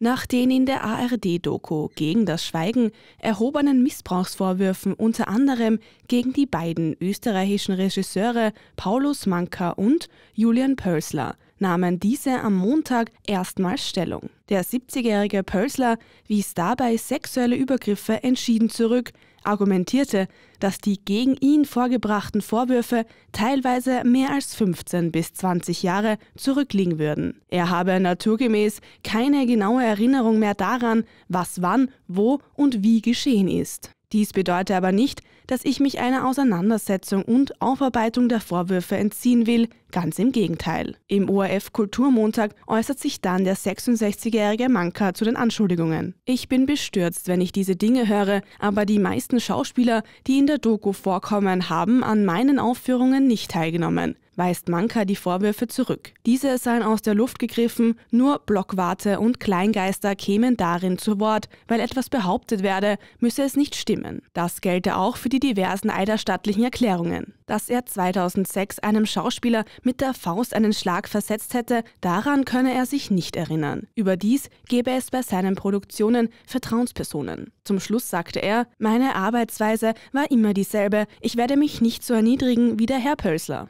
Nach den in der ARD-Doku gegen das Schweigen erhobenen Missbrauchsvorwürfen unter anderem gegen die beiden österreichischen Regisseure Paulus Manka und Julian Pörsler nahmen diese am Montag erstmals Stellung. Der 70-jährige Pölsler wies dabei sexuelle Übergriffe entschieden zurück, argumentierte, dass die gegen ihn vorgebrachten Vorwürfe teilweise mehr als 15 bis 20 Jahre zurückliegen würden. Er habe naturgemäß keine genaue Erinnerung mehr daran, was wann, wo und wie geschehen ist. Dies bedeutet aber nicht, dass ich mich einer Auseinandersetzung und Aufarbeitung der Vorwürfe entziehen will, ganz im Gegenteil. Im ORF Kulturmontag äußert sich dann der 66-jährige Manka zu den Anschuldigungen. Ich bin bestürzt, wenn ich diese Dinge höre, aber die meisten Schauspieler, die in der Doku vorkommen, haben an meinen Aufführungen nicht teilgenommen weist Manka die Vorwürfe zurück. Diese seien aus der Luft gegriffen, nur Blockwarte und Kleingeister kämen darin zu Wort, weil etwas behauptet werde, müsse es nicht stimmen. Das gelte auch für die diversen eiderstattlichen Erklärungen. Dass er 2006 einem Schauspieler mit der Faust einen Schlag versetzt hätte, daran könne er sich nicht erinnern. Überdies gebe es bei seinen Produktionen Vertrauenspersonen. Zum Schluss sagte er, meine Arbeitsweise war immer dieselbe, ich werde mich nicht so erniedrigen wie der Herr Pölsler.